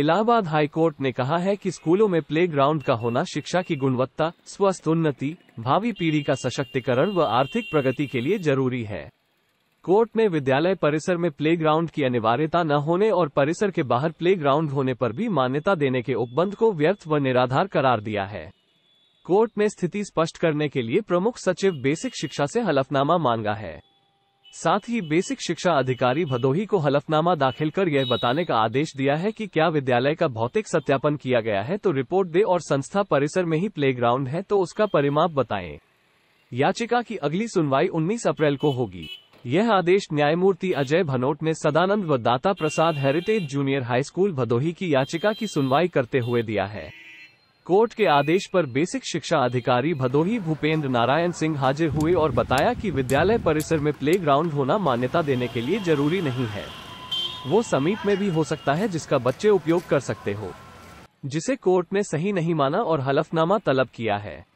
Allahabad high court ने कहा है कि स्कूलों में प्लेग्राउंड का होना शिक्षा की गुणवत्ता स्वस्थ उन्नति भावी पीढ़ी का सशक्तिकरण व आर्थिक प्रगति के लिए जरूरी है कोर्ट में विद्यालय परिसर में प्लेग्राउंड की अनिवार्यता न होने और परिसर के बाहर प्लेग्राउंड होने पर भी मान्यता देने के उपबंध को व्यर्थ व निराधार करार दिया है कोर्ट में स्थिति स्पष्ट करने के लिए प्रमुख सचिव बेसिक शिक्षा से हलफनामा मांगा है साथ ही बेसिक शिक्षा अधिकारी भदोही को हलफनामा दाखिल कर यह बताने का आदेश दिया है कि क्या विद्यालय का भौतिक सत्यापन किया गया है तो रिपोर्ट दे और संस्था परिसर में ही प्लेग्राउंड है तो उसका परिमाप बताएं। याचिका की अगली सुनवाई 19 अप्रैल को होगी यह आदेश न्यायमूर्ति अजय भनोट ने सदानंद व Data Prasad heritage junior high school Bhadohi की याचिका की सुनवाई करते हुए दिया है कोर्ट के आदेश पर बेसिक शिक्षा अधिकारी भदोही भूपेंद्र नारायण सिंह हाजिर हुए और बताया कि विद्यालय परिसर में प्ले ग्राउंड होना मान्यता देने के लिए जरूरी नहीं है वो समीप में भी हो सकता है जिसका बच्चे उपयोग कर सकते हो जिसे कोर्ट ने सही नहीं माना और हलफनामा तलब किया है